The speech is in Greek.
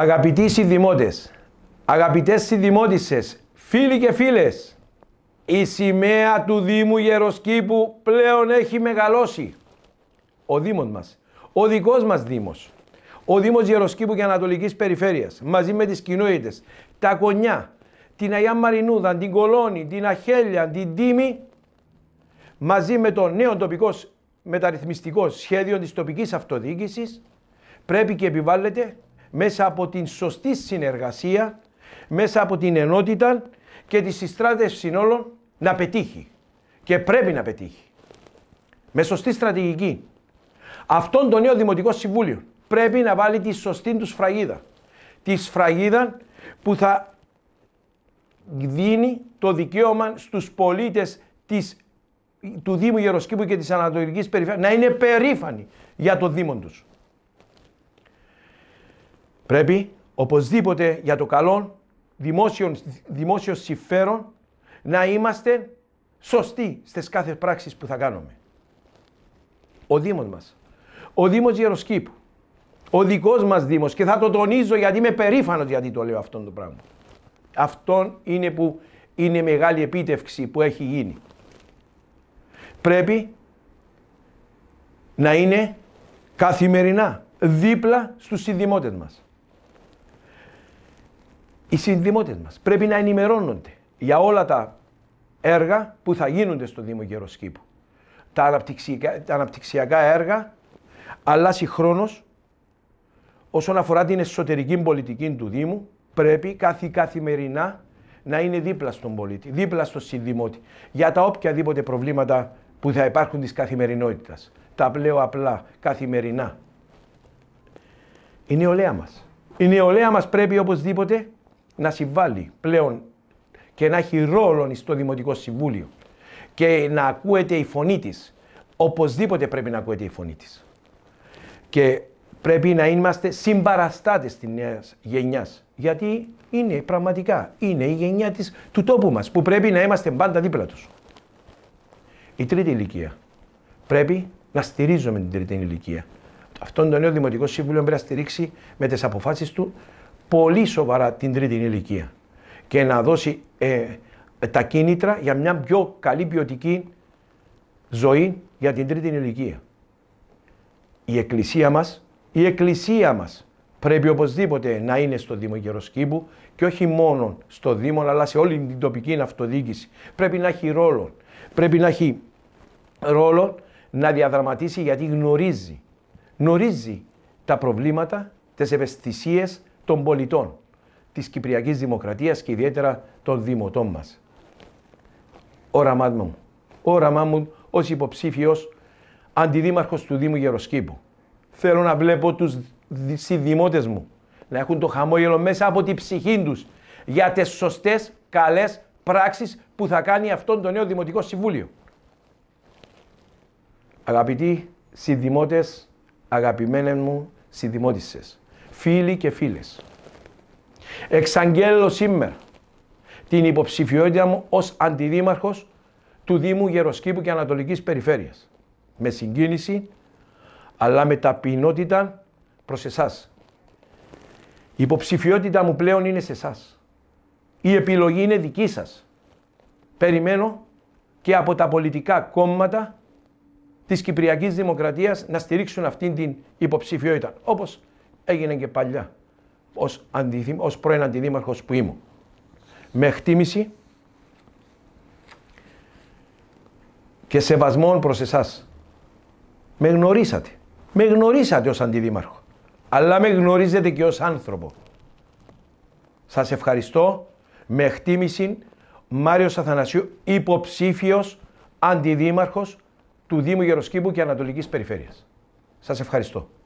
Αγαπητοί συνδημότες, αγαπητές συνδημότησες, φίλοι και φίλες, η σημαία του Δήμου Γεροσκήπου πλέον έχει μεγαλώσει. Ο Δήμος μας, ο δικός μας Δήμος, ο Δήμος Γεροσκήπου και Ανατολικής Περιφέρειας, μαζί με τις κοινότητες, τα κονιά, την Αγιά Μαρινούδα, την Κολόνη, την Αχέλια, την Τίμη, μαζί με το νέο τοπικό μεταρρυθμιστικό σχέδιο της τοπικής αυτοδιοίκησης, πρέπει και επιβάλλεται μέσα από την σωστή συνεργασία, μέσα από την ενότητα και τη συστράτευση συνόλων να πετύχει. Και πρέπει να πετύχει. Με σωστή στρατηγική. Αυτόν τον νέο Δημοτικό Συμβούλιο πρέπει να βάλει τη σωστή τους φραγίδα. Τη σφραγίδα που θα δίνει το δικαίωμα στους πολίτες της, του Δήμου Γεροσκήπου και της Ανατολικής Περιφέρειας να είναι περήφανοι για το Δήμο τους. Πρέπει οπωσδήποτε για το καλό δημόσιο, συμφέρον να είμαστε σωστοί στις κάθε πράξεις που θα κάνουμε. Ο Δήμος μας, ο Δήμος Γεροσκήπου, ο δικός μας Δήμος και θα το τονίζω γιατί είμαι περήφανος γιατί το λέω αυτό το πράγμα. Αυτό είναι που είναι μεγάλη επίτευξη που έχει γίνει. Πρέπει να είναι καθημερινά δίπλα στους συνδημότες μας οι συνδημότε μας πρέπει να ενημερώνονται για όλα τα έργα που θα γίνονται στο Δήμο Γεροσκήπου. Τα αναπτυξιακά, τα αναπτυξιακά έργα αλλάζει χρόνο όσον αφορά την εσωτερική πολιτική του Δήμου. Πρέπει κάθε, καθημερινά να είναι δίπλα στον πολίτη, δίπλα στον συνδημότη για τα οποιαδήποτε προβλήματα που θα υπάρχουν της καθημερινότητας. Τα πλέον απλά, καθημερινά. Η νεολαία μας. Η νεολαία μας πρέπει οπωσδήποτε να συμβάλλει πλέον και να έχει ρόλο στο Δημοτικό Συμβούλιο και να ακούεται η φωνή της. Οπωσδήποτε πρέπει να ακούεται η φωνή της. Και πρέπει να είμαστε συμπαραστάτες της νέας γενιάς. Γιατί είναι πραγματικά, είναι η γενιά της, του τόπου μας που πρέπει να είμαστε πάντα δίπλα τους. Η τρίτη ηλικία. Πρέπει να στηρίζουμε την τρίτη ηλικία. Αυτόν τον νέο Δημοτικό Σύμβουλο πρέπει να στηρίξει με τις αποφάσεις του πολύ σοβαρά την τρίτη ηλικία και να δώσει ε, τα κίνητρα για μια πιο καλή ποιοτική ζωή για την τρίτη ηλικία. Η εκκλησία μας, η εκκλησία μας πρέπει οπωσδήποτε να είναι στο Δήμο Γεροσκήπου και όχι μόνο στο Δήμο αλλά σε όλη την τοπική αυτοδιοίκηση. Πρέπει να έχει ρόλο. Πρέπει να έχει ρόλο να διαδραματίσει γιατί γνωρίζει. Γνωρίζει τα προβλήματα, τις ευαισθησίες, των πολιτών της Κυπριακής Δημοκρατίας και ιδιαίτερα των δημοτών μας. Όραμά μου, όραμά μου ως υποψήφιος αντιδήμαρχος του Δήμου Γεροσκήπου. Θέλω να βλέπω τους συνδημότες μου να έχουν το χαμόγελο μέσα από την ψυχή τους. για τις σωστές, καλές πράξεις που θα κάνει αυτόν το νέο Δημοτικό Συμβούλιο. Αγαπητοί συνδημότες, αγαπημένες μου συνδημότησες, φίλοι και φίλες. Εξαγγέλλω σήμερα την υποψηφιότητα μου ως αντιδήμαρχος του Δήμου Γεροσκήπου και Ανατολικής Περιφέρειας. Με συγκίνηση, αλλά με ταπεινότητα προς εσάς. Η υποψηφιότητα μου πλέον είναι σε εσάς. Η επιλογή είναι δική σας. Περιμένω και από τα πολιτικά κόμματα της Κυπριακής Δημοκρατίας να στηρίξουν αυτήν την υποψηφιότητα. Όπως έγινε και παλιά ως, αντιδήμ, ως πρώην αντιδήμαρχος που ήμουν. Με χτίμηση και σεβασμό προς εσάς. Με γνωρίσατε. Με γνωρίσατε ως αντιδήμαρχο. Αλλά με γνωρίζετε και ως άνθρωπο. Σας ευχαριστώ. Με εκτίμηση Μάριος Αθανασίου υποψήφιος αντιδήμαρχος του Δήμου Γεροσκήπου και Ανατολικής Περιφέρειας. Σας ευχαριστώ.